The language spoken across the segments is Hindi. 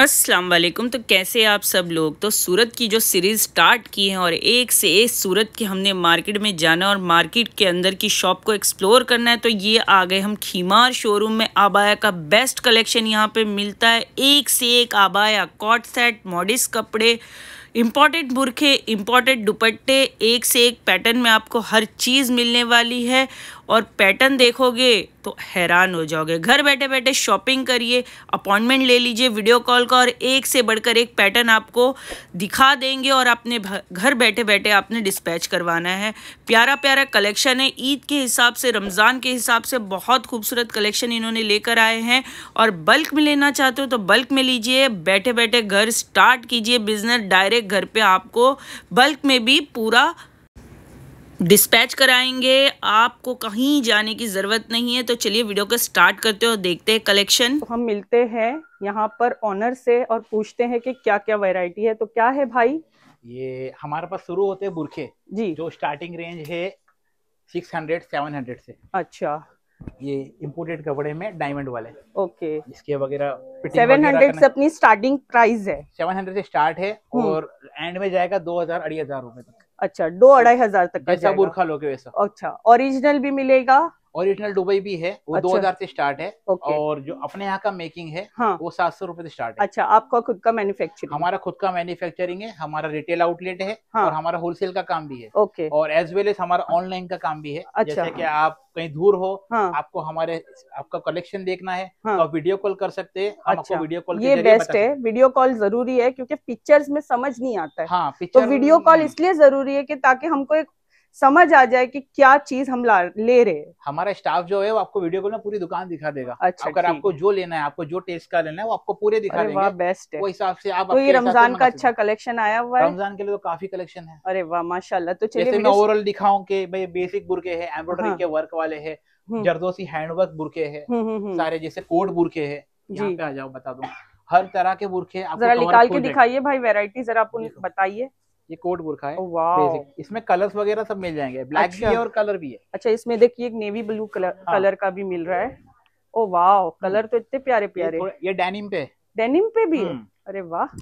अस्सलाम वालेकुम तो कैसे आप सब लोग तो सूरत की जो सीरीज़ स्टार्ट की है और एक से एक सूरत की हमने मार्केट में जाना और मार्केट के अंदर की शॉप को एक्सप्लोर करना है तो ये आ गए हम खीमार शोरूम में आबाया का बेस्ट कलेक्शन यहाँ पे मिलता है एक से एक आबाया कॉट सेट मॉडिस कपड़े इम्पॉर्टेड बुरखे इम्पॉर्टेड दुपट्टे एक से एक पैटर्न में आपको हर चीज़ मिलने वाली है और पैटर्न देखोगे तो हैरान हो जाओगे घर बैठे बैठे शॉपिंग करिए अपॉइंटमेंट ले लीजिए वीडियो कॉल का और एक से बढ़कर एक पैटर्न आपको दिखा देंगे और अपने घर बैठे बैठे आपने डिस्पैच करवाना है प्यारा प्यारा कलेक्शन है ईद के हिसाब से रमज़ान के हिसाब से बहुत खूबसूरत कलेक्शन इन्होंने लेकर आए हैं और बल्क में लेना चाहते हो तो बल्क में लीजिए बैठे बैठे घर स्टार्ट कीजिए बिजनेस डायरेक्ट घर पर आपको बल्क में भी पूरा डिस्पैच कराएंगे आपको कहीं जाने की ज़रूरत नहीं है तो चलिए वीडियो को स्टार्ट करते हैं और देखते हैं कलेक्शन तो हम मिलते हैं यहाँ पर ऑनर से और पूछते हैं कि क्या क्या वैरायटी है तो क्या है भाई ये हमारे पास शुरू होते हैं बुरखे जी जो स्टार्टिंग रेंज है सिक्स हंड्रेड सेवन हंड्रेड से अच्छा ये इम्पोर्टेड कपड़े में डायमंड वाले ओके इसके वगैरह सेवन हंड्रेड से अपनी स्टार्टिंग प्राइस है सेवन हंड्रेड से स्टार्ट है हम्म। और एंड में जाएगा दो हजार अढ़ी हजार रूपए तक अच्छा दो अढ़ाई हजार तक का बुरखा लोगे वैसा अच्छा ओरिजिनल भी मिलेगा ओरिजिनल दुबई भी है वो अच्छा। दो हजार से स्टार्ट है और जो अपने यहाँ का मेकिंग है हाँ। वो सात सौ रूपये से स्टार्ट है अच्छा आपका खुद का मैन्युफैक्चरिंग हमारा खुद का मैन्युफैक्चरिंग है हमारा रिटेल आउटलेट है हाँ। और हमारा होलसेल का काम भी है ओके और एज वेल एज हमारा ऑनलाइन का काम भी है अच्छा, जैसे कि आप कहीं दूर हो हाँ। आपको हमारे आपका कलेक्शन देखना है हाँ। तो आप वीडियो कॉल कर सकते हैं अच्छा। वीडियो कॉल ये बेस्ट है वीडियो कॉल जरूरी है क्योंकि पिक्चर्स में समझ नहीं आता है हाँ, तो वीडियो कॉल हम्म। इसलिए जरूरी है कि ताकि हमको एक समझ आ जाए कि क्या चीज हम ले रहे हैं हमारा स्टाफ जो है वो आपको वीडियो को ना पूरी दुकान दिखा देगा अच्छा, अगर आपको जो लेना है आपको जो टेस्ट का लेना है वो आपको पूरे दिखा देंगे वाह बेस्ट है वो हिसाब से आप तो ये रमजान का अच्छा कलेक्शन आया हुआ है रमजान के लिए तो काफी कलेक्शन है अरे वाह माशाल्लाह तो चलिए मैं ओवरऑल दिखाऊं कि भाई बेसिक बुरके है एम्ब्रॉयडरी हाँ। के वर्क वाले है जरदोसी हैंडवर्क बुरके है हम्म, हम्म, हम्म। सारे जैसे कोट बुरके है जी आ जाओ बता दो हर तरह के बुरके जरा निकाल के दिखाइए भाई वेराइटी जरा आप बताइए ये कोट बुरखा है बेसिक oh, इसमें कलर्स वगैरह सब मिल जाएंगे ब्लैक अच्छा। भी है और कलर भी है अच्छा इसमें देखिए एक नेवी ब्लू कलर हाँ। कलर का भी मिल रहा है ओ वाह कलर तो इतने प्यारे प्यारे ये डेनिम पे डेनिम पे भी है हम्म। अरे वाह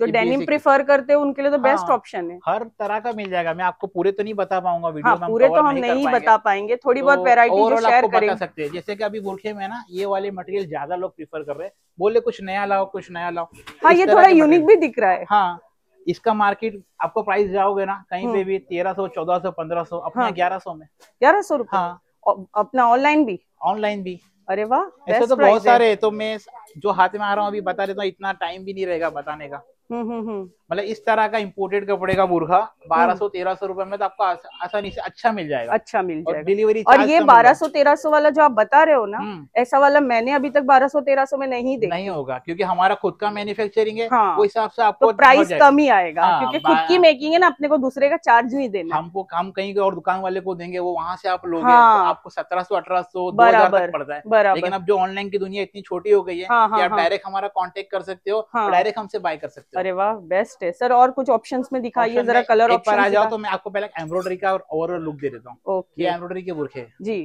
जो डेनिम प्रेफर करते हैं उनके लिए तो बेस्ट ऑप्शन हाँ। है हर तरह का मिल जाएगा मैं आपको पूरे तो नहीं बता पाऊंगा वीडियो हाँ, में पूरे तो हम नहीं बता पाएंगे थोड़ी बहुत वेरायटी शेयर करेंगे सकते हैं जैसे कि अभी बुरखे में ना ये वाले मटेरियल ज्यादा लोग प्रीफर कर रहे हैं बोले कुछ नया लाओ कुछ नया लाओ हाँ ये थोड़ा यूनिक भी दिख रहा है हाँ इसका मार्केट आपको प्राइस जाओगे ना कहीं पे हम्म। भी तेरह सौ चौदह सौ पंद्रह सौ अपने हाँ। ग्यारह सौ में ग्यारह सौ हाँ अपना ऑनलाइन भी ऑनलाइन भी अरे वाह ऐसे तो बहुत सारे तो मैं जो हाथ में आ रहा हूँ अभी बता देता हूँ इतना टाइम भी नहीं रहेगा बताने का हम्म हम्म, हम्म। मतलब इस तरह का इम्पोर्टेड कपड़े का मुर्गा हाँ। बारह सौ तेरह सौ रूपये में तो आपको आसानी से अच्छा मिल जाएगा अच्छा मिल जाएगा डिलीवरी और, ये तो बारह सौ तेरह सौ वाला जो आप बता रहे हो ना हम्म। ऐसा वाला मैंने अभी तक बारह सौ तेरह सौ में नहीं देखा नहीं होगा क्योंकि हमारा खुद का मैन्युफैक्चरिंग है हाँ। वो हिसाब से आपको तो प्राइस कम ही आएगा हाँ, क्योंकि खुद की मेकिंग है ना अपने को दूसरे का चार्ज नहीं देना हमको काम कहीं और दुकान वाले को देंगे वो वहाँ से आप लोग तो हाँ। आपको सत्रह सौ अठारह सौ बराबर पड़ता है लेकिन अब जो ऑनलाइन की दुनिया इतनी छोटी हो गई है आप डायरेक्ट हमारा कॉन्टेक्ट कर सकते हो डायरेक्ट हमसे बाय कर सकते हो अरे वाह बेस्ट कॉस्ट है सर और कुछ ऑप्शन में दिखाइए जरा कलर ऑप्शन आ जाओ तो मैं आपको पहले एम्ब्रॉयडरी का और ओवरऑल लुक दे देता हूँ ये एम्ब्रॉयडरी के बुरखे जी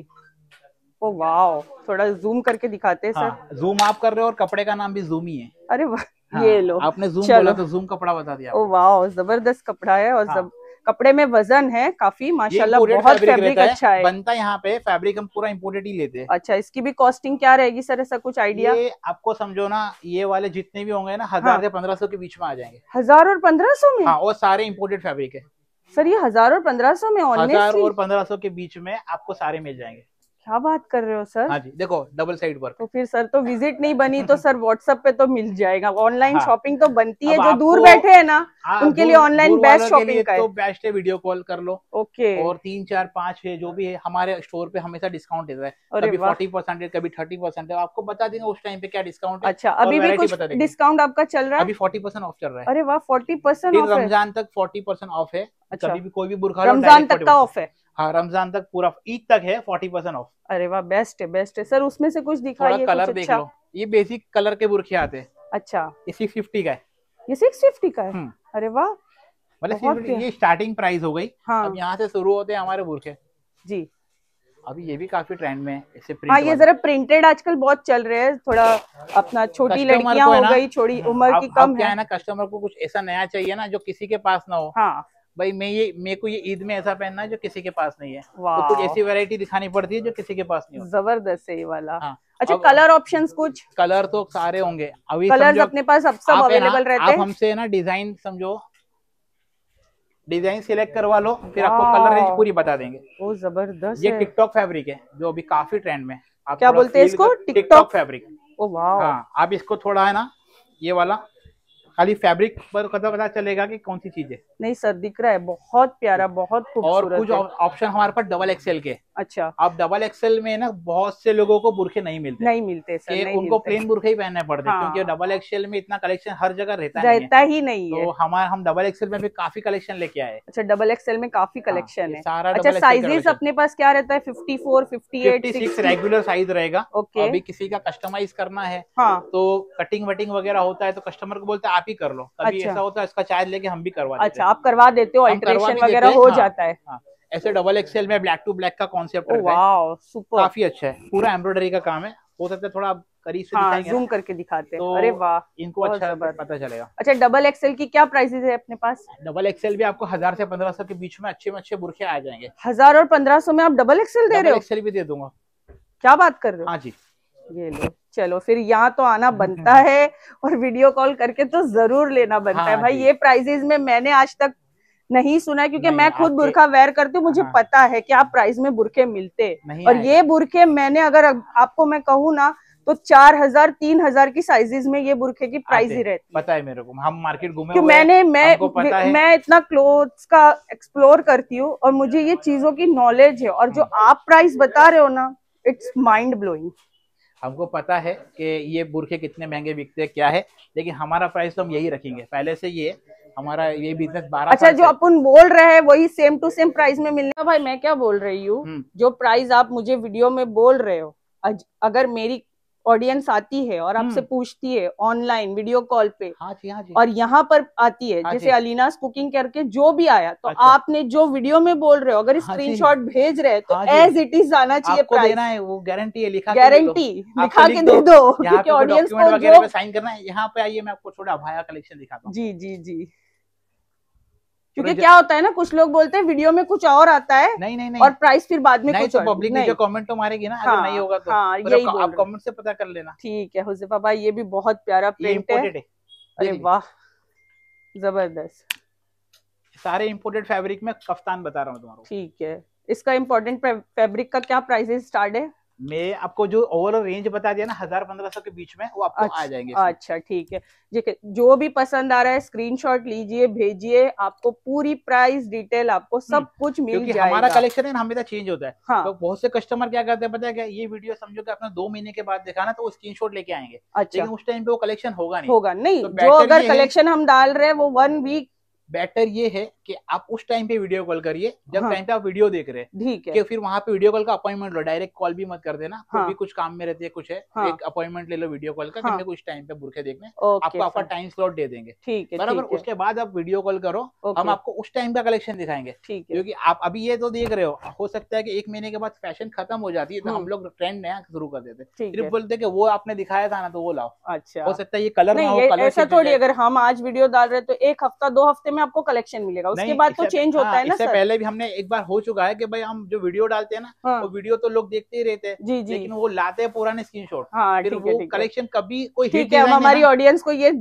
ओ वाओ थोड़ा जूम करके दिखाते हैं हाँ, सर जूम आप कर रहे हो और कपड़े का नाम भी जूम ही है अरे हाँ, ये लो आपने जूम बोला तो जूम कपड़ा बता दिया ओ वाओ जबरदस्त कपड़ा है और हाँ, जब कपड़े में वजन है काफी माशाल्लाह बहुत फैब्रिक अच्छा है बनता है यहाँ पे फैब्रिक हम पूरा इम्पोर्टेड ही लेते हैं अच्छा इसकी भी कॉस्टिंग क्या रहेगी सर ऐसा कुछ आइडिया आपको समझो ना ये वाले जितने भी होंगे ना हाँ। हजार से पंद्रह सौ के बीच में आ जाएंगे हजार और पंद्रह सौ में हाँ, और सारे इम्पोर्टेड फेब्रिक है सर ये हजार और पंद्रह सौ में हजार और पंद्रह सौ के बीच में आपको सारे मिल जाएंगे क्या बात कर रहे हो सर हाँ जी देखो डबल साइड वर्क तो फिर सर तो विजिट नहीं बनी तो सर व्हाट्सएप पे तो मिल जाएगा ऑनलाइन हाँ, शॉपिंग तो बनती है जो दूर बैठे हैं ना आ, हाँ, उनके लिए ऑनलाइन बेस्ट शॉपिंग का तो बेस्ट है वीडियो कॉल कर लो ओके और तीन चार पाँच है जो भी है हमारे स्टोर पे हमेशा डिस्काउंट देता है कभी फोर्टी परसेंट कभी थर्टी परसेंट आपको बता देंगे उस टाइम पे क्या डिस्काउंट अच्छा अभी भी कुछ डिस्काउंट आपका चल रहा है अभी फोर्टी परसेंट ऑफ चल रहा है अरे वाह फोर्टी परसेंट रमजान तक फोर्टी परसेंट ऑफ है अच्छा भी कोई भी बुरखा रमजान तक का ऑफ है हाँ रमजान तक पूरा ईद तक है फोर्टी परसेंट ऑफ अरे वाह बेस्ट है बेस्ट है सर उसमें से कुछ दिखाई कलर देख अच्छा। लो ये बेसिक कलर के बुरखे आते हैं अच्छा ये सिक्स फिफ्टी का है ये सिक्स फिफ्टी का है हम्म। अरे वाह मतलब ये स्टार्टिंग प्राइस हो गई हाँ। अब यहाँ से शुरू होते हैं हमारे बुरखे जी अभी ये भी काफी ट्रेंड में है इसे प्रिंट हाँ ये जरा प्रिंटेड आजकल बहुत चल रहे हैं थोड़ा अपना छोटी लड़कियां हो गई छोटी हम्म। उम्र की कम है ना कस्टमर को कुछ ऐसा नया चाहिए ना जो किसी के पास ना हो हाँ भाई मैं ये मेरे को ये ईद में ऐसा पहनना है जो किसी के पास नहीं है तो कुछ ऐसी वैरायटी दिखानी पड़ती है जो किसी के पास नहीं जबरदस्त है ये वाला हाँ। अच्छा कलर ऑप्शंस कुछ कलर तो सारे होंगे अभी कलर अपने पास अब सब अवेलेबल रहते हैं हमसे ना डिजाइन समझो डिजाइन सिलेक्ट करवा लो फिर आपको कलर रेंज पूरी बता देंगे वो जबरदस्त ये टिकटॉक फेब्रिक है जो अभी काफी ट्रेंड में क्या बोलते हैं इसको टिकटॉक फेब्रिक ओ वाह हाँ आप इसको थोड़ा है ना ये वाला खाली फैब्रिक पर कदम पता चलेगा कि कौन सी चीज है नहीं सर दिख रहा है बहुत प्यारा बहुत और कुछ ऑप्शन हमारे पास डबल एक्सएल के अच्छा आप डबल एक्सएल में ना बहुत से लोगों को बुरखे नहीं मिलते नहीं मिलते सर नहीं उनको मिलते। प्लेन बुरखे ही पहनने पड़ते हैं हाँ। क्योंकि डबल एक्सएल में इतना कलेक्शन हर जगह रहता है रहता ही नहीं है तो हमारे हम डबल एक्सएल में भी काफी कलेक्शन लेके आए अच्छा डबल एक्सएल में काफी कलेक्शन हाँ, है सारा अच्छा साइजेस अपने पास क्या रहता है fifty four fifty eight six regular size रहेगा ओके अभी किसी का कस्टमाइज करना है हाँ। तो कटिंग वटिंग वगैरह होता है तो कस्टमर को बोलते हैं आप ही कर लो कभी अच्छा। ऐसा होता है इसका चार्ज लेके हम भी करवा अच्छा आप करवा देते हो अल्ट्रेशन वगैरह हो हाँ, जाता है हाँ। ऐसे डबल एक्सएल में ब्लैक टू ब्लैक का कॉन्सेप्ट सुपर काफी अच्छा है पूरा एम्ब्रॉयडरी का काम है हो सकता है थोड़ा करीब से हाँ, जूम करके दिखाते हैं तो अरे वाह इनको अच्छा पता चलेगा अच्छा डबल एक्सएल की क्या प्राइसेस है अपने पास डबल एक्सएल भी आपको हजार से पंद्रह सौ के बीच में अच्छे में अच्छे बुरखे आ जाएंगे हजार और पंद्रह सौ में आप डबल एक्सएल दे रहे हो एक्सएल भी दे दूंगा क्या बात कर रहे हो हाँ जी ये लो चलो फिर यहाँ तो आना हम्म, बनता हम्म। है और वीडियो कॉल करके तो जरूर लेना बनता हाँ, है भाई ये प्राइजेज में मैंने आज तक नहीं सुना है क्योंकि मैं खुद बुरखा वेयर करती हूँ मुझे हाँ, पता है कि आप प्राइस में बुरखे मिलते और ये बुरखे मैंने अगर आपको मैं कहूँ ना तो चार हजार तीन हजार की साइजेस में ये बुरखे की प्राइस ही रहती पता है मेरे को हम मार्केट घूमे क्यों मैंने मैं मैं इतना क्लोथ्स का एक्सप्लोर करती हूँ और मुझे ये चीजों की नॉलेज है और जो हम्म। आप प्राइस बता रहे हो ना इट्स माइंड ब्लोइंग हमको पता है कि ये बुरखे कितने महंगे बिकते हैं क्या है लेकिन हमारा प्राइस तो हम यही रखेंगे पहले से ये हमारा ये बिजनेस बारह अच्छा जो अपन बोल रहे हैं वही सेम टू सेम प्राइस में मिलने हाँ भाई मैं क्या बोल रही हूँ हम्म। जो प्राइस आप मुझे वीडियो में बोल रहे हो अगर मेरी ऑडियंस आती है और आपसे हम्म। पूछती है ऑनलाइन वीडियो कॉल पे हाँ जी, हाँ जी। और यहाँ पर आती है हाँ जैसे अलीनास कुकिंग करके जो भी आया तो अच्छा। आपने जो वीडियो में बोल रहे हो अगर हाँ स्क्रीनशॉट भेज रहे हैं तो एज इट इज आना चाहिए आपको देना है वो गारंटी है लिखा गारंटी लिखा के दे दो ऑडियंस को साइन करना है यहाँ पे आइए मैं आपको थोड़ा भाया कलेक्शन दिखा जी जी जी क्योंकि क्या होता है ना कुछ लोग बोलते हैं वीडियो में कुछ और आता है नहीं नहीं नहीं और प्राइस फिर बाद में नहीं, कुछ तो पब्लिक जो कमेंट तो मारेगी ना हाँ, नहीं होगा तो हाँ, यही आप कमेंट से पता कर लेना ठीक है हुसैन बाबा ये भी बहुत प्यारा प्रिंट है अरे वाह जबरदस्त सारे इम्पोर्टेड फेब्रिक में कफ्तान बता रहा हूँ तुम्हारा ठीक है इसका इम्पोर्टेंट फेब्रिक का क्या प्राइस स्टार्ट है मैं आपको जो ओवरऑल रेंज बता दिया ना हजार पंद्रह सौ के बीच में वो आपको अच्छा, आ जाएंगे अच्छा ठीक है जो भी पसंद आ रहा है स्क्रीनशॉट लीजिए भेजिए आपको पूरी प्राइस डिटेल आपको सब हम्म, कुछ मिल जाएगा हमारा कलेक्शन है हमेशा चेंज तो होता है हाँ। तो बहुत से कस्टमर क्या करते हैं पता है क्या ये वीडियो समझो कि आपने दो महीने के बाद देखा ना तो स्क्रीन शॉट लेके आएंगे अच्छा उस टाइम पे वो कलेक्शन होगा नहीं होगा नहीं तो जो अगर कलेक्शन हम डाल रहे हैं वो वन वीक बेटर ये है कि आप उस टाइम पे वीडियो कॉल करिए जब हाँ। टाइम पे आप वीडियो देख रहे हैं ठीक है कि फिर वहाँ पे वीडियो कॉल का अपॉइंटमेंट लो डायरेक्ट कॉल भी मत कर देना हाँ। भी कुछ काम में रहती है कुछ है हाँ। एक अपॉइंटमेंट ले लो वीडियो कॉल का हाँ। मेरे टाइम पे बुरखे देखने आपको आपका टाइम स्लॉट दे देंगे ठीक है बराबर उसके बाद आप वीडियो कॉल करो हम आपको उस टाइम का कलेक्शन दिखाएंगे ठीक है क्योंकि आप अभी ये तो देख रहे हो हो सकता है की एक महीने के बाद फैशन खत्म हो जाती है तो हम हाँ। लोग ट्रेंड नया शुरू कर देते फिर बोलते कि वो आपने दिखाया था ना तो वो लाओ अच्छा हो सकता है ये कलर ऐसा थोड़ी अगर हम आज वीडियो डाल रहे तो एक हफ्ता दो हफ्ते में में आपको कलेक्शन मिलेगा उसके बाद तो चेंज होता हाँ, है ना इससे पहले भी हमने एक बार हो चुका है कि भाई हम जो वीडियो डालते हैं ना हाँ। वो वीडियो तो लोग देखते ही रहते हैं जी जी लेकिन वो लाते हैं पुराने स्क्रीन शॉट कलेक्शन कभी कोई ठीक है हमारी ऑडियंस को ये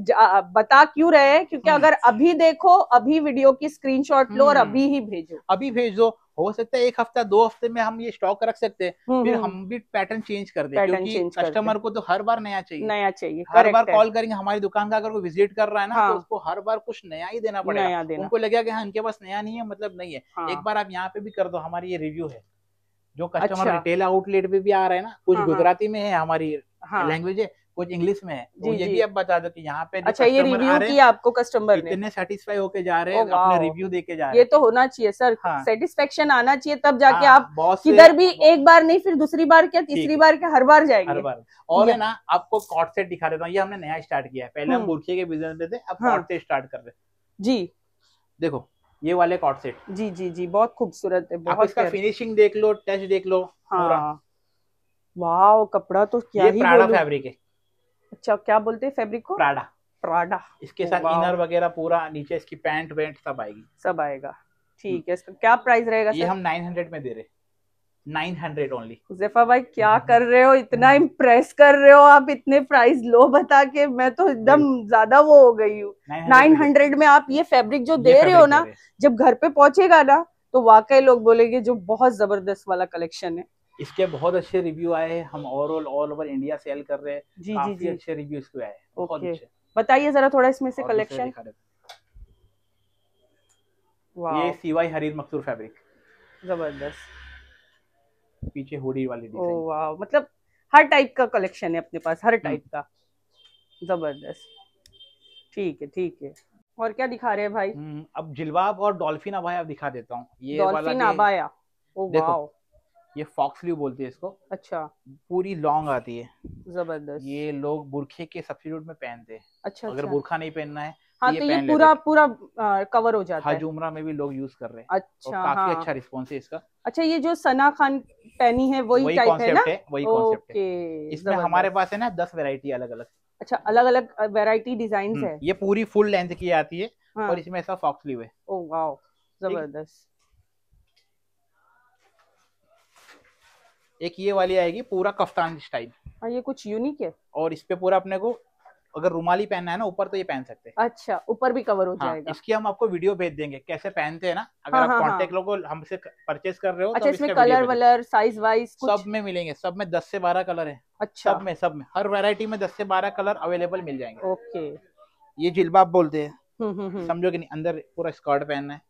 बता क्यूँ रहे क्यूँकी हम्म। अगर अभी देखो अभी वीडियो की स्क्रीन लो और हम्म। अभी ही भेजो अभी भेज दो हो सकता है एक हफ्ता दो हफ्ते में हम ये स्टॉक रख सकते हैं हम्म, फिर हम्म। हम भी पैटर्न चेंज कर दे क्योंकि कस्टमर को तो हर बार नया चाहिए नया चाहिए हर बार कॉल करेंगे हमारी दुकान का अगर कोई विजिट कर रहा है ना तो हाँ। उसको हर बार कुछ नया ही देना पड़ेगा उनको लगेगा कि हाँ इनके पास नया नहीं है मतलब नहीं है हाँ। एक बार आप यहाँ पे भी कर दो हमारी ये रिव्यू है जो कस्टमर रिटेल आउटलेट पे भी आ रहा है ना कुछ हाँ, गुजराती में है हमारी लैंग्वेज है कुछ इंग्लिश में है ये भी आप बता दो कि यहाँ पे अच्छा ये रिव्यू किया आपको कस्टमर इतने सेटिस्फाई होके जा रहे हैं अपने रिव्यू देके जा रहे हैं ये तो होना चाहिए सर सेटिस्फेक्शन हाँ। आना चाहिए तब जाके हाँ, आप किधर भी एक बार नहीं फिर दूसरी बार क्या तीसरी बार क्या हर बार जाएंगे हर बार और है ना आपको कॉट सेट दिखा देता हूँ ये हमने नया स्टार्ट किया है पहले हम हम्म। बुरखे के बिजनेस में थे अब कॉट सेट स्टार्ट कर रहे जी देखो ये वाले कॉट सेट जी जी जी बहुत खूबसूरत है बहुत इसका फिनिशिंग देख लो टच देख लो हाँ वाह कपड़ा तो क्या ये ही प्राड़ा फैब्रिक है अच्छा क्या बोलते हैं फैब्रिक को प्राडा प्राडा इसके oh, साथ इनर वगैरह पूरा नीचे इसकी पैंट वेंट सब आएगी सब आएगा ठीक है हम्म। इसका क्या प्राइस रहेगा ये हम नाइन हंड्रेड में दे रहे नाइन हंड्रेड ओनली जेफा भाई क्या हम्म। कर रहे हो इतना इम्प्रेस हम्म। कर रहे हो आप इतने प्राइस लो बता के मैं तो एकदम ज्यादा वो हो गई हूँ नाइन हंड्रेड में आप ये फैब्रिक जो दे रहे हो ना जब घर पे पहुंचेगा ना तो वाकई लोग बोलेंगे जो बहुत जबरदस्त वाला कलेक्शन है इसके बहुत अच्छे रिव्यू आए हैं हम overall all over India sale कर रहे हैं जी जी जी अच्छे रिव्यू इसके आए ओके बताइए जरा थोड़ा इसमें से कलेक्शन ये सीवाई हरीर मकसूर फैब्रिक जबरदस्त पीछे हुडी वाली डिजाइन वाह मतलब हर टाइप का कलेक्शन है अपने पास हर टाइप हम्म। का जबरदस्त ठीक है ठीक है और क्या दिखा रहे हैं भाई हम्म, अब जिलवाब और डॉल्फिन अबाया दिखा देता हूँ ये डॉल्फिन अबाया ओ वाओ ये फॉक्सली बोलते हैं इसको अच्छा पूरी लॉन्ग आती है जबरदस्त ये लोग बुरखे के सब्सिट्यूट में पहनते हैं अच्छा अगर अच्छा। बुरखा नहीं पहनना है तो हाँ, ये तो ये पूरा पूरा आ, कवर हो जाता है उम्रा में भी लोग यूज कर रहे हैं अच्छा और काफी हाँ। अच्छा रिस्पॉन्स है इसका अच्छा ये जो सना खान पहनी है वही टाइप है ना वही कॉन्सेप्ट इसमें हमारे पास है ना दस वेरायटी अलग अलग अच्छा अलग अलग वेरायटी डिजाइन है ये पूरी फुल लेंथ की आती है हाँ। और इसमें ऐसा फॉक्सलीव है oh, जबरदस्त एक ये वाली आएगी पूरा कफ्तान स्टाइल और ये कुछ यूनिक है और इस पे पूरा अपने को अगर रुमाली पहनना है ना ऊपर तो ये पहन सकते हैं अच्छा ऊपर भी कवर हो हाँ, जाएगा इसकी हम आपको वीडियो भेज देंगे कैसे पहनते हैं ना अगर हाँ, आप कॉन्टेक्ट हाँ, हाँ, लोगों हमसे परचेज कर रहे हो तो अच्छा तो इसमें कलर वलर साइज वाइज सब में मिलेंगे सब में दस से बारह कलर है अच्छा सब में सब में हर वेरायटी में दस से बारह कलर अवेलेबल मिल जाएंगे ओके ये जिलबाब बोलते हैं हम्म, हम्म, हम्म। समझो कि नहीं अंदर पूरा स्कर्ट पहनना है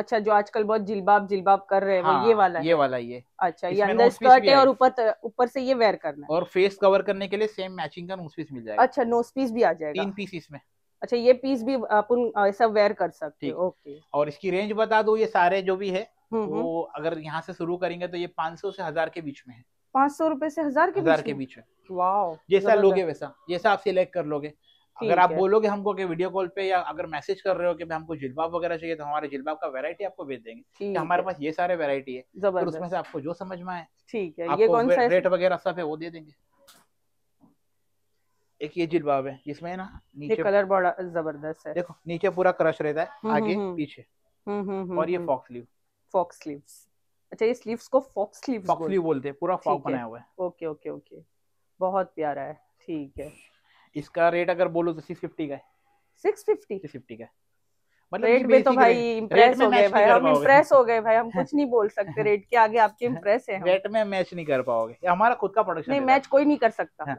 अच्छा जो आजकल बहुत जिलबाब जिलबाब कर रहे हैं हाँ, वो ये हाँ, वाला ये है। वाला ये अच्छा ये अंदर स्कर्ट है और ऊपर ऊपर से ये वेयर करना है और फेस कवर करने के लिए सेम मैचिंग का नोस पीस मिल जाएगा अच्छा नोस पीस भी आ जाएगा तीन पीस इसमें अच्छा ये पीस भी अपन ऐसा वेयर कर सकते हैं ओके और इसकी रेंज बता दो ये सारे जो भी है हम्म, वो हम्म। अगर यहाँ से शुरू करेंगे तो ये पाँच सौ से हजार के बीच में है पाँच सौ रूपये से हजार के हजार के बीच में वाह जैसा लोगे वैसा जैसा आप सिलेक्ट कर लोगे अगर आप बोलोगे हमको कि वीडियो कॉल पे या अगर मैसेज कर रहे हो कि हमको जिलबाब वगैरह चाहिए तो हमारे जिलबाब का वैरायटी आपको भेज देंगे कि हमारे पास ये सारे वैरायटी है और उसमें से आपको जो समझ में आए ठीक है ये कौन सा रेट वगैरह सब है वो दे देंगे एक ये जिलबाब है जिसमें ना नीचे कलर बड़ा जबरदस्त है देखो नीचे पूरा क्रश रहता है हम्म, हम्म, आगे हम्म। पीछे और ये फॉक्स स्लीव फॉक्स स्लीव्स अच्छा ये स्लीव्स को फॉक्स स्लीव्स फॉक्स स्लीव बोलते हैं पूरा फॉक बनाया हुआ है ओके ओके ओके बहुत प्यारा है ठीक है इसका रेट अगर बोलो तो सिक्स फिफ्टी का है सिक्स फिफ्टी फिफ्टी का तो मतलब रेट तो में तो भाई इम्प्रेस हो गए भाई हम इम्प्रेस हो गए भाई हम कुछ नहीं बोल सकते रेट के आगे आपके इम्प्रेस है रेट में मैच नहीं कर पाओगे हमारा खुद का प्रोडक्शन नहीं मैच कोई नहीं कर सकता हाँ।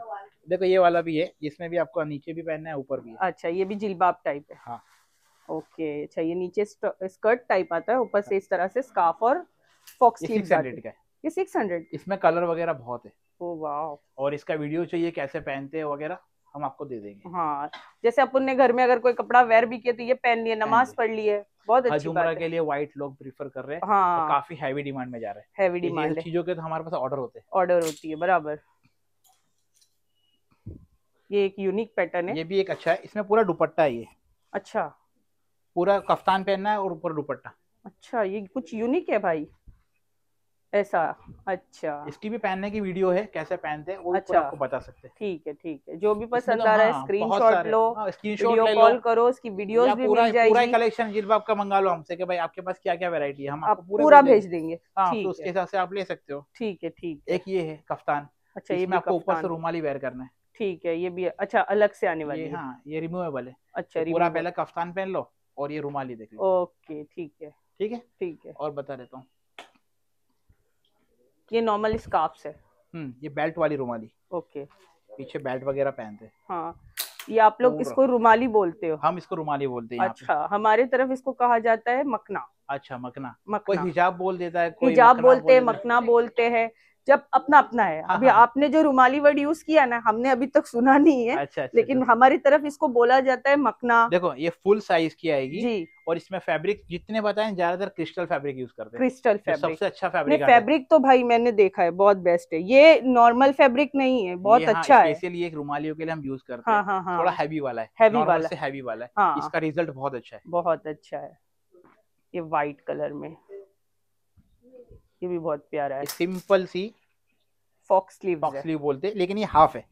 देखो ये वाला भी है इसमें भी आपको नीचे भी पहनना है ऊपर भी है। अच्छा ये भी जिलबाब टाइप है हाँ ओके अच्छा ये नीचे स्कर्ट टाइप आता है ऊपर से इस तरह से स्कार्फ और फॉक्स सिक्स हंड्रेड का ये सिक्स हंड्रेड इसमें कलर वगैरह बहुत है और इसका वीडियो चाहिए कैसे पहनते हैं वगैरह हम आपको दे देंगे हाँ जैसे अपन ने घर में अगर कोई कपड़ा वेयर भी किया तो ये पहन लिए नमाज पढ़ लिए बहुत अच्छी बात है के लिए व्हाइट लोग प्रीफर कर रहे हैं हाँ। तो काफी हैवी डिमांड में जा रहे हैं डिमांड चीजों के तो हमारे पास ऑर्डर होते हैं ऑर्डर होती है बराबर ये एक यूनिक पैटर्न है ये भी एक अच्छा है इसमें पूरा दुपट्टा है ये अच्छा पूरा कफ्तान पहनना है और ऊपर दुपट्टा अच्छा ये कुछ यूनिक है भाई ऐसा अच्छा इसकी भी पहनने की वीडियो है कैसे पहनते हैं वो अच्छा, आपको बता सकते हैं ठीक है ठीक है जो भी पसंद तो आ रहा है हाँ, स्क्रीनशॉट लो स्क्रीनशॉट हाँ, कॉल करो उसकी वीडियोस भी मिल जाएगी पूरा कलेक्शन जिरबाब का मंगा लो हमसे कि भाई आपके पास क्या क्या वेरायटी है हम आपको पूरा भेज देंगे हाँ, तो उसके हिसाब से आप ले सकते हो ठीक है ठीक एक ये है कफ्तान अच्छा ये आपको ऊपर से रुमाली वेयर करना है ठीक है ये भी अच्छा अलग से आने वाली है हाँ ये रिमूवेबल है अच्छा तो पूरा पहले कफ्तान पहन लो और ये रुमाली देख लो ओके ठीक है ठीक है ठीक है और बता देता हूँ ये नॉर्मल स्कार्फ हम्म ये बेल्ट वाली रुमाली ओके पीछे बेल्ट वगैरह पहनते हाँ ये आप लोग इसको रुमाली बोलते हो हम इसको रुमाली बोलते हैं अच्छा हमारे तरफ इसको कहा जाता है मकना अच्छा मकना, मकना। कोई हिजाब बोल देता है कोई हिजाब बोलते हैं मकना बोलते हैं जब अपना अपना है हाँ, अभी हाँ। आपने जो रुमाली वर्ड यूज किया ना हमने अभी तक सुना नहीं है अच्छा, अच्छा, लेकिन अच्छा। हमारी तरफ इसको बोला जाता है मकना देखो ये फुल साइज की आएगी जी और इसमें फैब्रिक जितने बताए ज्यादातर क्रिस्टल फैब्रिक यूज करते हैं क्रिस्टल फैब्रिक सबसे अच्छा फैब्रिक फैब्रिक तो भाई मैंने देखा है बहुत बेस्ट है ये नॉर्मल फैब्रिक नहीं है बहुत हाँ, अच्छा है इसीलिए रुमालियों के लिए हम यूज करते हैं थोड़ा हैवी वाला है इसका रिजल्ट बहुत अच्छा है बहुत अच्छा है ये व्हाइट कलर में ये भी बहुत प्यारा है सिंपल सी फॉक्स स्लीव फॉक्स स्लीव बोलते हैं लेकिन ये हाफ है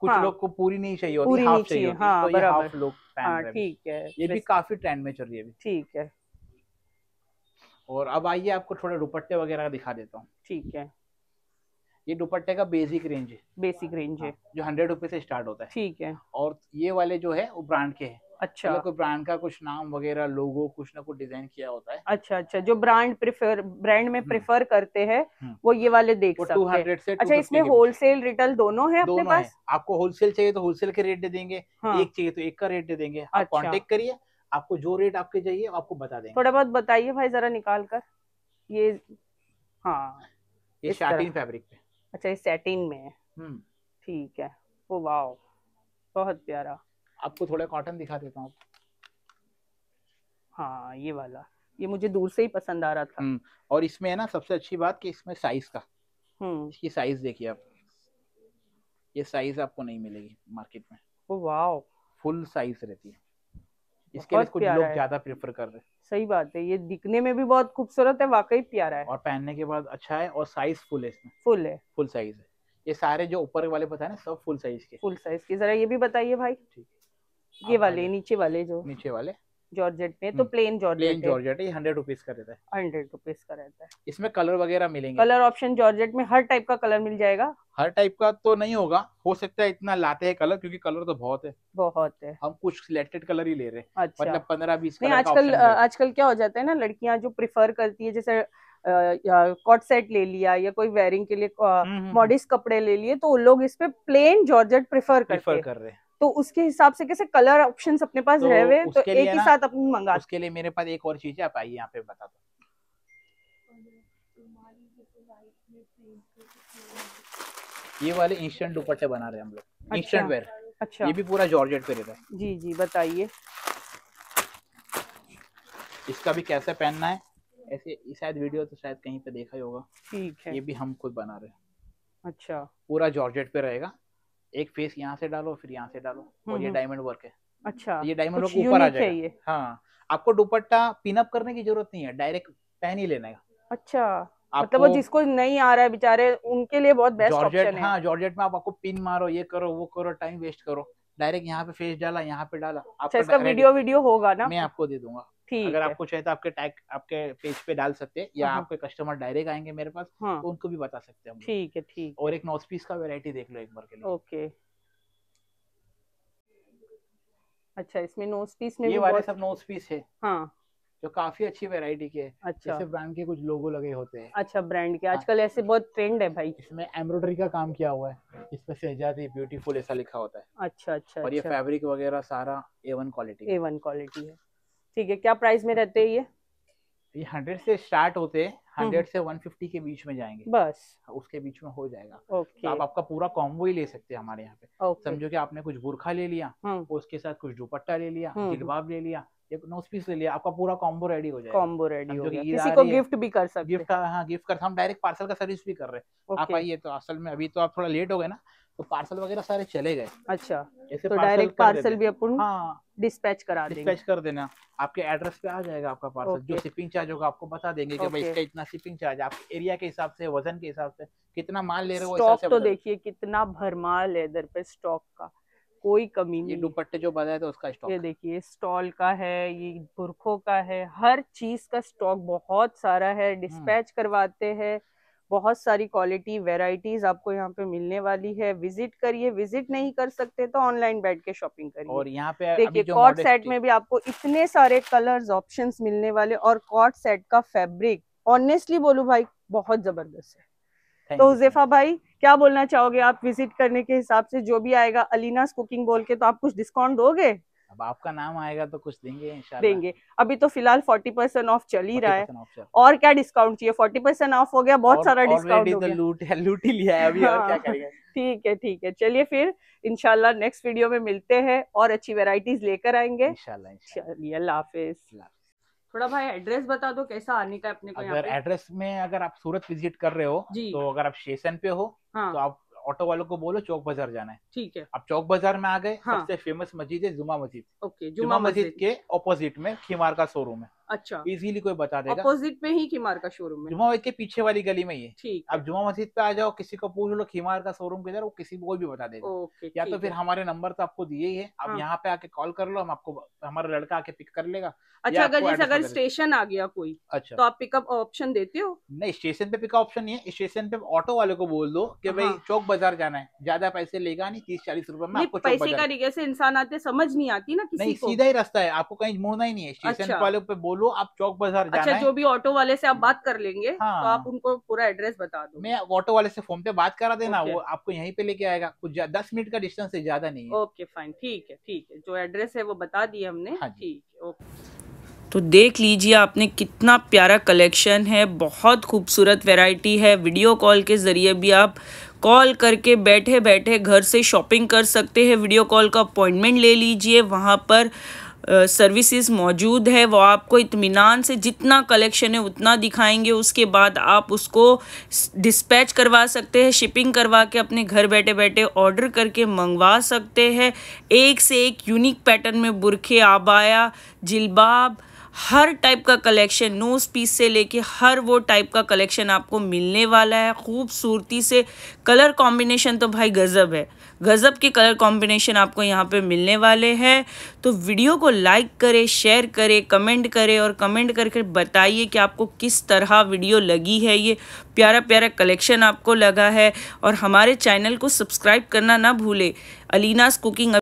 कुछ हाँ, लोग को पूरी नहीं चाहिए होती पूरी हाफ चाहिए हाँ, तो ये हाफ लोग पहन हाँ, ठीक है ये भी काफी ट्रेंड में चल रही है अभी ठीक है और अब आइए आपको थोड़े दुपट्टे वगैरह दिखा देता हूँ ठीक है ये दुपट्टे का बेसिक रेंज है बेसिक रेंज है हाँ, जो हंड्रेड रुपीज से स्टार्ट होता है ठीक है और ये वाले जो है वो ब्रांड के है अच्छा मतलब कोई ब्रांड का कुछ नाम वगैरह लोगो कुछ ना कुछ डिजाइन किया होता है अच्छा अच्छा जो ब्रांड प्रिफर ब्रांड में हम्म। प्रिफर करते हैं हम्म। वो ये वाले देख सकते हैं अच्छा इसमें होलसेल रिटेल दोनों है अपने पास आपको होलसेल चाहिए तो होलसेल के रेट दे देंगे हाँ। एक चाहिए तो एक का रेट दे देंगे आप कॉन्टेक्ट अच्छा। करिए आपको जो रेट आपके चाहिए आपको बता देंगे थोड़ा बहुत बताइए भाई जरा निकाल कर ये हाँ ये सैटिन फैब्रिक पे अच्छा ये सैटिन में है हम्म। ठीक है ओ वाओ बहुत प्यारा आपको थोड़ा कॉटन दिखा देता हूँ हाँ ये वाला ये मुझे दूर से ही पसंद आ रहा था हम्म, और इसमें है ना सबसे अच्छी बात कि इसमें साइज का हम्म। इसकी साइज देखिए आप ये साइज आपको नहीं मिलेगी मार्केट में ओ वाओ फुल साइज रहती है इसके लिए कुछ लोग ज्यादा प्रेफर कर रहे हैं सही बात है ये दिखने में भी बहुत खूबसूरत है वाकई प्यारा है और पहनने के बाद अच्छा है और साइज फुल है इसमें फुल है फुल साइज है ये सारे जो ऊपर वाले बताए ना सब फुल साइज के फुल साइज के जरा ये भी बताइए भाई ठीक हाँ, ये वाले नीचे वाले जो नीचे वाले जॉर्जेट में तो हम्म। प्लेन जॉर्जेट प्लेन जॉर्जेट है हंड्रेड रुपीज का रहता है हंड्रेड रुपीज का रहता है इसमें कलर वगैरह मिलेंगे कलर ऑप्शन जॉर्जेट में हर टाइप का कलर मिल जाएगा हर टाइप का तो नहीं होगा हो सकता है इतना लाते हैं कलर क्योंकि कलर तो बहुत है बहुत है हम कुछ सिलेक्टेड कलर ही ले रहे हैं अच्छा। मतलब पंद्रह बीस आजकल आजकल क्या हो जाता है ना लड़कियाँ जो प्रिफर करती है जैसे कॉट सेट ले लिया या कोई वेयरिंग के लिए मॉडिस हम्म, हम्म, कपड़े ले लिए तो लोग इस पे प्लेन जॉर्जेट प्रिफर करते कर रहे हैं तो उसके हिसाब से कैसे कलर ऑप्शन अपने पास तो हुए तो एक ही साथ अपन मंगा उसके लिए मेरे पास एक और चीज है आप आइए यहाँ पे बता दो ये वाले इंस्टेंट दुपट्टे बना रहे हम लोग इंस्टेंट अच्छा। वेयर अच्छा ये भी पूरा जॉर्जेट पे रहता है जी जी बताइए इसका भी कैसे पहनना है ऐसे शायद वीडियो तो शायद कहीं पे देखा ही होगा ठीक है ये भी हम खुद बना रहे हैं अच्छा पूरा जॉर्जेट पे रहेगा एक फेस यहाँ से डालो फिर यहाँ से डालो और ये डायमंड हम्म, वर्क हम्म। है अच्छा ये डायमंड वर्क ऊपर आ जाएगा हाँ आपको दुपट्टा पिनअप करने की जरूरत नहीं है डायरेक्ट पहन ही लेने का अच्छा मतलब वो जिसको नहीं आ रहा है बेचारे उनके लिए बहुत बेस्ट ऑप्शन है हाँ जॉर्जेट में आप आपको पिन मारो ये करो वो करो टाइम वेस्ट करो डायरेक्ट यहाँ पे फेस डाला यहाँ पे डाला आपका अच्छा, इसका वीडियो वीडियो होगा ना मैं आपको दे दूंगा अगर आपको चाहे तो आपके टैग आपके पेज पे डाल सकते हैं या हाँ, हाँ। आपके कस्टमर डायरेक्ट आएंगे मेरे पास हाँ। तो उनको भी बता सकते हैं ठीक है ठीक और एक नॉर्थ पीस का वेरायटी देख लो एक बार के लिए ओके अच्छा इसमें नोज पीस में ये वाले सब नोज पीस है हाँ जो काफी अच्छी वेरायटी के अच्छा जैसे ब्रांड के कुछ लोगो लगे होते हैं अच्छा ब्रांड के हाँ। आजकल ऐसे बहुत ट्रेंड है भाई इसमें एम्ब्रॉयडरी का काम किया हुआ है इसमें सहजादी ब्यूटीफुल ऐसा लिखा होता है अच्छा अच्छा और ये फैब्रिक अच्छा। वगैरह सारा A one quality A one quality है ठीक है क्या प्राइस में रहते हैं ये ये हंड्रेड से स्टार्ट होते हैं हंड्रेड हम्म। से वन फिफ्टी के बीच में जाएंगे बस उसके बीच में हो जाएगा ओके। तो आप आपका पूरा कॉम्बो ही ले सकते हैं हमारे यहाँ पे समझो कि आपने कुछ बुरखा ले लिया हम्म। उसके साथ कुछ दुपट्टा ले लिया हम्म। जिलबाब ले लिया एक नोज पीस ले लिया आपका पूरा कॉम्बो रेडी हो जाएगा कॉम्बो रेडी हो गया किसी को गिफ्ट भी कर सकते गिफ्ट हाँ गिफ्ट हाँ, कर हम डायरेक्ट पार्सल का सर्विस भी कर रहे हैं आप आइए तो असल में अभी तो आप थोड़ा लेट हो गए ना तो पार्सल वगैरह सारे चले गए अच्छा तो डायरेक्ट पार्सल भी अपन डिस्पैच हाँ। करा देंगे डिस्पैच कर देना आपके एड्रेस पे आ जाएगा आपका पार्सल okay. जो शिपिंग चार्ज होगा आपको बता देंगे okay. कि भाई इसका इतना शिपिंग चार्ज आप एरिया के हिसाब से वजन के हिसाब से कितना माल ले रहे हो स्टॉक तो देखिए कितना भरमाल है इधर पे स्टॉक का कोई कमी नहीं दुपट्टे जो बताया था उसका स्टॉक ये देखिए स्टॉल का है ये बुरखों का है हर चीज का स्टॉक बहुत सारा है डिस्पैच हम्म। करवाते हैं बहुत सारी क्वालिटी वेराइटीज आपको यहाँ पे मिलने वाली है विजिट करिए विजिट नहीं कर सकते तो ऑनलाइन बैठ के शॉपिंग करिए और यहाँ पे देखिए कॉट सेट में भी आपको इतने सारे कलर्स ऑप्शंस मिलने वाले और कॉट सेट का फैब्रिक ऑनेस्टली बोलू भाई बहुत जबरदस्त है तो जेफा भाई क्या बोलना चाहोगे आप विजिट करने के हिसाब से जो भी आएगा अलीनास कुकिंग बोल के तो आप कुछ डिस्काउंट दोगे अब आपका नाम आएगा तो कुछ देंगे देंगे अभी तो फिलहाल फोर्टी परसेंट ऑफ चल ही रहा है और क्या डिस्काउंट चाहिए फोर्टी परसेंट ऑफ हो गया बहुत और, सारा डिस्काउंट हो तो गया लूट है लूट ही लिया है अभी और हाँ। क्या करेंगे ठीक है ठीक है चलिए फिर इनशाला नेक्स्ट वीडियो में मिलते हैं और अच्छी वेराइटीज लेकर आएंगे चलिए अल्लाह हाफिज थोड़ा भाई एड्रेस बता दो कैसा आने का अपने को अगर एड्रेस में अगर आप सूरत विजिट कर रहे हो तो अगर आप स्टेशन पे हो हाँ। तो आप ऑटो वालों को बोलो चौक बाजार जाना है ठीक है आप चौक बाजार में आ गए हाँ. सबसे फेमस मस्जिद है जुमा मस्जिद ओके जुमा, जुमा मस्जिद के ऑपोजिट में खीमार का शोरूम है अच्छा इजीली कोई बता देगा अपोजिट में ही खीमार का शोरूम है जुमा मस्जिद के पीछे वाली गली में ही ठीक अब जुमा मस्जिद पे आ जाओ किसी को पूछ लो खीमार का शोरूम किधर वो किसी को भी बता देगा ओके, या तो फिर हमारे नंबर तो आपको दिए ही है आप हाँ। यहाँ पे आके कॉल कर लो हम आपको हमारा लड़का आके पिक कर लेगा अच्छा अगर जैसे अगर स्टेशन आ गया कोई अच्छा तो आप पिकअप ऑप्शन देते हो नहीं स्टेशन पे पिकअप ऑप्शन नहीं है स्टेशन पे ऑटो वाले को बोल दो की भाई हाँ। चौक बाजार जाना है ज्यादा पैसे लेगा नहीं तीस चालीस रूपए में आपको पैसे का इंसान आते समझ नहीं आती ना किसी सीधा ही रास्ता है आपको कहीं मुड़ना ही नहीं है स्टेशन अच्छा। वाले पे बोल बोलो आप चौक बाजार अच्छा जो भी ऑटो वाले से आप बात कर लेंगे तो हाँ। तो आप उनको पूरा एड्रेस बता दो मैं ऑटो वाले से फोन पे बात करा देना वो आपको यहीं पे लेके आएगा कुछ दस मिनट का डिस्टेंस है ज्यादा नहीं है ओके फाइन ठीक है ठीक है जो एड्रेस है वो बता दिए हमने हाँ ठीक है ओके तो देख लीजिए आपने कितना प्यारा कलेक्शन है बहुत खूबसूरत वैरायटी है वीडियो कॉल के ज़रिए भी आप कॉल करके बैठे बैठे घर से शॉपिंग कर सकते हैं वीडियो कॉल का अपॉइंटमेंट ले लीजिए वहाँ पर सर्विसेज मौजूद है वो आपको इतमान से जितना कलेक्शन है उतना दिखाएंगे उसके बाद आप उसको डिस्पैच करवा सकते हैं शिपिंग करवा के अपने घर बैठे बैठे ऑर्डर करके मंगवा सकते हैं एक से एक यूनिक पैटर्न में बुरखे आबाया जिलबाब हर टाइप का कलेक्शन नोज पीस से लेके हर वो टाइप का कलेक्शन आपको मिलने वाला है खूबसूरती से कलर कॉम्बिनेशन तो भाई गज़ब है गज़ब के कलर कॉम्बिनेशन आपको यहाँ पे मिलने वाले हैं तो वीडियो को लाइक करें शेयर करें कमेंट करें और कमेंट करके बताइए कि आपको किस तरह वीडियो लगी है ये प्यारा प्यारा कलेक्शन आपको लगा है और हमारे चैनल को सब्सक्राइब करना ना भूलें अलीनास कुकिंग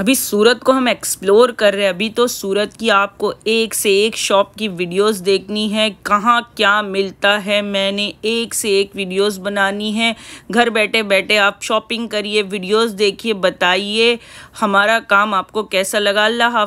अभी सूरत को हम एक्सप्लोर कर रहे हैं अभी तो सूरत की आपको एक से एक शॉप की वीडियोस देखनी है कहाँ क्या मिलता है मैंने एक से एक वीडियोस बनानी है घर बैठे बैठे आप शॉपिंग करिए वीडियोस देखिए बताइए हमारा काम आपको कैसा लगा अल्लाह हाफ